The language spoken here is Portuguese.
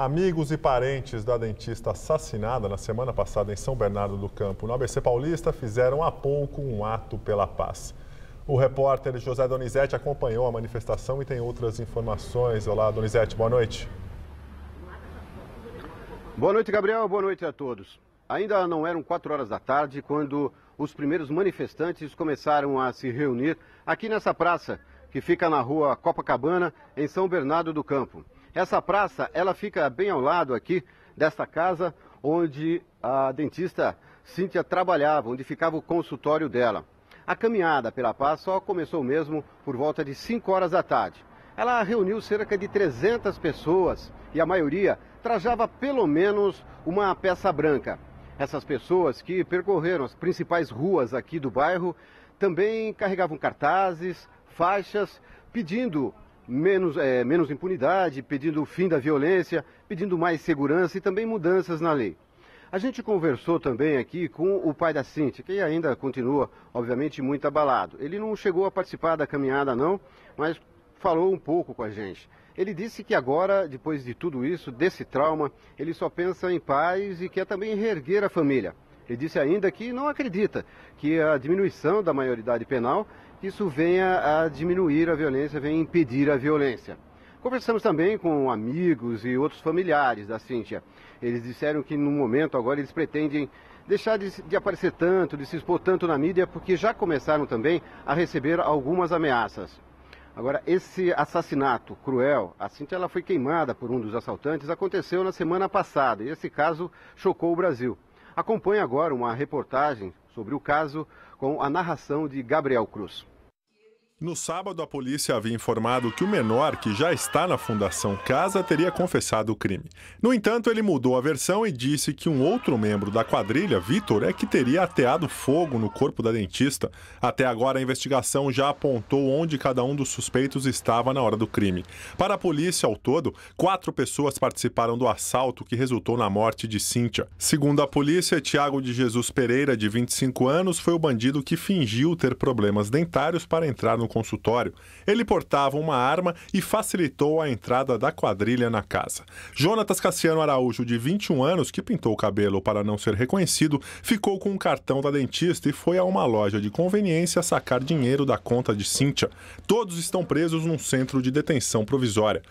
Amigos e parentes da dentista assassinada na semana passada em São Bernardo do Campo, no ABC Paulista, fizeram há pouco um ato pela paz. O repórter José Donizete acompanhou a manifestação e tem outras informações. Olá, Donizete, boa noite. Boa noite, Gabriel. Boa noite a todos. Ainda não eram quatro horas da tarde quando os primeiros manifestantes começaram a se reunir aqui nessa praça, que fica na rua Copacabana, em São Bernardo do Campo. Essa praça, ela fica bem ao lado aqui desta casa onde a dentista Cíntia trabalhava, onde ficava o consultório dela. A caminhada pela paz só começou mesmo por volta de 5 horas da tarde. Ela reuniu cerca de 300 pessoas e a maioria trajava pelo menos uma peça branca. Essas pessoas que percorreram as principais ruas aqui do bairro também carregavam cartazes, faixas, pedindo menos, é, menos impunidade, pedindo o fim da violência, pedindo mais segurança e também mudanças na lei. A gente conversou também aqui com o pai da Cintia, que ainda continua, obviamente, muito abalado. Ele não chegou a participar da caminhada, não, mas falou um pouco com a gente. Ele disse que agora, depois de tudo isso, desse trauma, ele só pensa em paz e quer também reerguer a família. Ele disse ainda que não acredita que a diminuição da maioridade penal isso venha a diminuir a violência, venha impedir a violência. Conversamos também com amigos e outros familiares da Cíntia. Eles disseram que no momento agora eles pretendem deixar de, de, aparecer tanto, de se expor tanto na mídia, porque já começaram também a receber algumas ameaças. Agora, esse assassinato cruel, a Cintia ela foi queimada por um dos assaltantes, aconteceu na semana passada e esse caso chocou o Brasil. Acompanhe agora uma reportagem sobre o caso com a narração de Gabriel Cruz. No sábado, a polícia havia informado que o menor, que já está na Fundação Casa, teria confessado o crime. No entanto, ele mudou a versão e disse que um outro membro da quadrilha, Vitor, é que teria ateado fogo no corpo da dentista. Até agora, a investigação já apontou onde cada um dos suspeitos estava na hora do crime. Para a polícia, ao todo, quatro pessoas participaram do assalto que resultou na morte de Cíntia. Segundo a polícia, Tiago de Jesus Pereira, de 25 anos, foi o bandido que fingiu ter problemas dentários para entrar no consultório, ele portava uma arma e facilitou a entrada da quadrilha na casa. Jonatas Cassiano Araújo, de 21 anos, que pintou o cabelo para não ser reconhecido, ficou com um cartão da dentista e foi a uma loja de conveniência sacar dinheiro da conta de Cíntia. Todos estão presos num centro de detenção provisória.